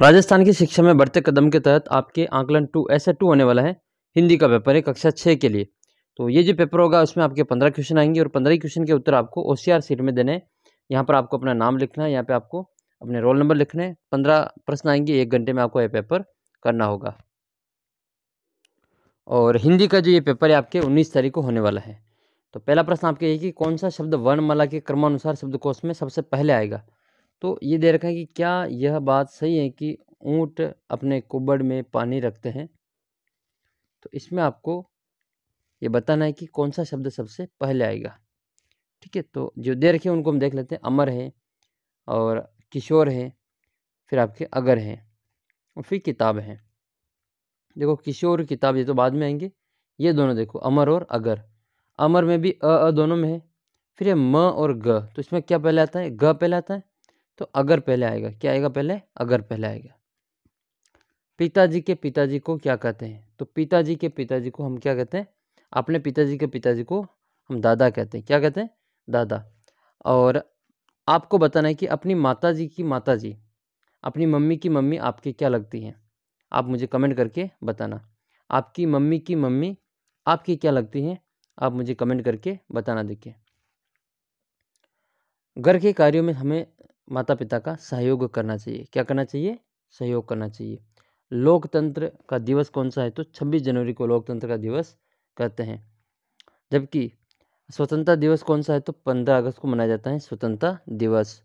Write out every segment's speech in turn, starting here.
राजस्थान की शिक्षा में बढ़ते कदम के तहत आपके आंकलन टू ऐसे टू होने वाला है हिंदी का पेपर है कक्षा छः के लिए तो ये जो पेपर होगा उसमें आपके पंद्रह क्वेश्चन आएंगे और पंद्रह क्वेश्चन के उत्तर आपको ओ सीट में देने हैं यहाँ पर आपको अपना नाम लिखना है यहाँ पर आपको अपने रोल नंबर लिखने हैं पंद्रह प्रश्न आएंगे एक घंटे में आपको ये पेपर करना होगा और हिंदी का जो ये पेपर है आपके उन्नीस तारीख को होने वाला है तो पहला प्रश्न आपके ये कि कौन सा शब्द वर्णमाला के क्रमानुसार शब्दकोश में सबसे पहले आएगा तो ये दे रखा है कि क्या यह बात सही है कि ऊँट अपने कुबड़ में पानी रखते हैं तो इसमें आपको ये बताना है कि कौन सा शब्द सबसे पहले आएगा ठीक है तो जो दे रखे उनको हम देख लेते हैं अमर है और किशोर है फिर आपके अगर हैं और फिर किताब हैं देखो किशोर किताब ये तो बाद में आएंगे ये दोनों देखो अमर और अगर अमर में भी अ दोनों में है फिर ये म और ग तो इसमें क्या पहले आता है ग पहले आता है तो अगर पहले आएगा क्या आएगा पहले अगर पहले आएगा पिताजी के पिताजी को क्या कहते हैं तो पिताजी के पिताजी को हम क्या कहते हैं अपने पिताजी के पिताजी को हम दादा कहते हैं क्या कहते हैं दादा और आपको बताना है कि अपनी माता जी की माता जी अपनी मम्मी की मम्मी आपके क्या लगती हैं आप मुझे कमेंट करके बताना आपकी मम्मी की मम्मी आपकी क्या लगती हैं आप मुझे कमेंट करके बताना देखिए घर के कार्यों में हमें माता पिता का सहयोग करना चाहिए क्या करना चाहिए सहयोग करना चाहिए लोकतंत्र का दिवस कौन सा है तो 26 जनवरी को लोकतंत्र का दिवस कहते हैं जबकि स्वतंत्रता दिवस कौन सा है तो 15 अगस्त को मनाया जाता है स्वतंत्रता दिवस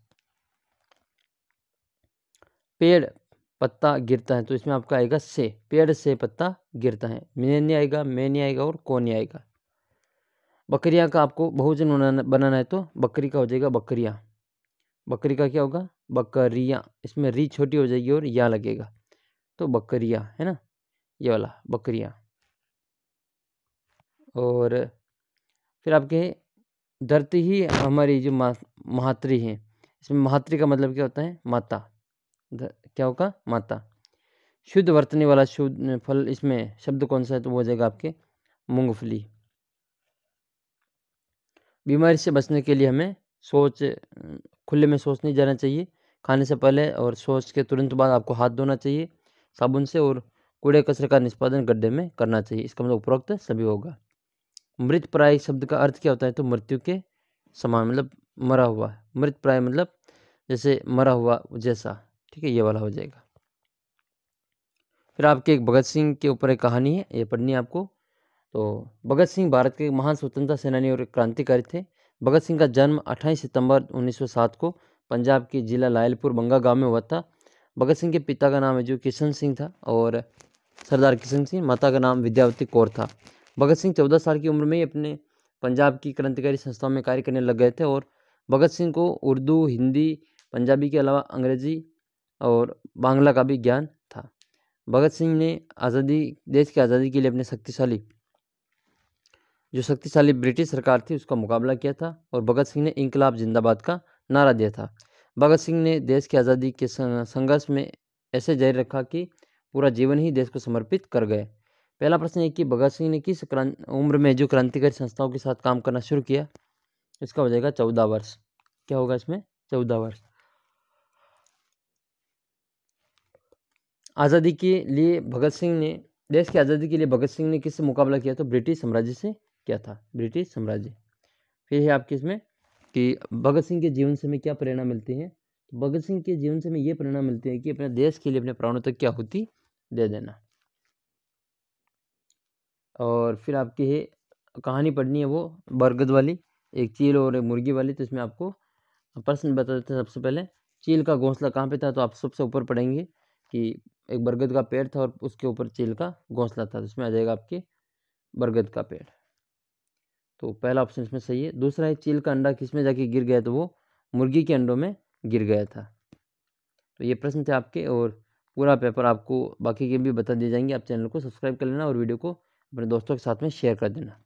पेड़ पत्ता गिरता है तो इसमें आपका आएगा से पेड़ से पत्ता गिरता है मे नहीं आएगा मैं नहीं आएगा और कौन नहीं आएगा बकरियां का आपको बहुजन बनाना है तो बकरी का हो जाएगा बकरियाँ बकरी का क्या होगा बकरिया इसमें री छोटी हो जाएगी और या लगेगा तो बकरिया है ना ये वाला बकरिया और फिर आपके धरती ही हमारी जो महात्री है इसमें मातृ का मतलब क्या होता है माता क्या होगा माता शुद्ध वर्तनी वाला शुद्ध फल इसमें शब्द कौन सा है तो वो हो जाएगा आपके मूंगफली बीमारी से बचने के लिए हमें सोच खुले में सोच नहीं जाना चाहिए खाने से पहले और सोच के तुरंत बाद आपको हाथ धोना चाहिए साबुन से और कूड़े कचरे का निष्पादन गड्ढे में करना चाहिए इसका मतलब उपरोक्त सभी होगा मृत प्राय शब्द का अर्थ क्या होता है तो मृत्यु के समान मतलब मरा हुआ मृत प्राय मतलब जैसे मरा हुआ जैसा ठीक है ये वाला हो जाएगा फिर आपके एक भगत सिंह के ऊपर एक कहानी है ये पढ़नी है आपको तो भगत सिंह भारत के महान स्वतंत्रता सेनानी और क्रांतिकारी थे भगत सिंह का जन्म 28 सितंबर 1907 को पंजाब के जिला लायलपुर बंगा गांव में हुआ था भगत सिंह के पिता का नाम है जो किशन सिंह था और सरदार किशन सिंह माता का नाम विद्यावती कौर था भगत सिंह चौदह साल की उम्र में ही अपने पंजाब की क्रांतिकारी संस्थाओं में कार्य करने लग गए थे और भगत सिंह को उर्दू हिंदी पंजाबी के अलावा अंग्रेजी और बांग्ला का भी ज्ञान था भगत सिंह ने आज़ादी देश की आज़ादी के लिए अपने शक्तिशाली जो शक्तिशाली ब्रिटिश सरकार थी उसका मुकाबला किया था और भगत सिंह ने इनकलाब जिंदाबाद का नारा दिया था भगत सिंह ने देश की आज़ादी के संघर्ष में ऐसे जारी रखा कि पूरा जीवन ही देश को समर्पित कर गए पहला प्रश्न ये कि भगत सिंह ने किस उम्र में जो क्रांतिकारी संस्थाओं के साथ काम करना शुरू किया इसका हो जाएगा चौदह वर्ष क्या होगा इसमें चौदह वर्ष आज़ादी के लिए भगत सिंह ने देश की आज़ादी के लिए भगत सिंह ने किससे मुकाबला किया तो ब्रिटिश साम्राज्य से क्या था ब्रिटिश साम्राज्य फिर है आपके इसमें कि भगत सिंह के जीवन से हमें क्या प्रेरणा मिलती है तो भगत सिंह के जीवन से हमें ये प्रेरणा मिलती है कि अपने देश के लिए अपने प्राणों तक क्या होती दे देना और फिर आपकी है कहानी पढ़नी है वो बरगद वाली एक चील और एक मुर्गी वाली तो इसमें आपको प्रश्न बता देते सबसे पहले चील का घोंसला कहाँ पे था तो आप सबसे ऊपर पढ़ेंगे कि एक बरगद का पेड़ था और उसके ऊपर चील का घोंसला था तो इसमें आ जाएगा आपके बरगद का पेड़ तो पहला ऑप्शन इसमें सही है दूसरा है चील का अंडा किस में जाके गिर गया तो वो मुर्गी के अंडों में गिर गया था तो ये प्रश्न थे आपके और पूरा पेपर आपको बाकी के भी बता दिए जाएंगे आप चैनल को सब्सक्राइब कर लेना और वीडियो को अपने दोस्तों के साथ में शेयर कर देना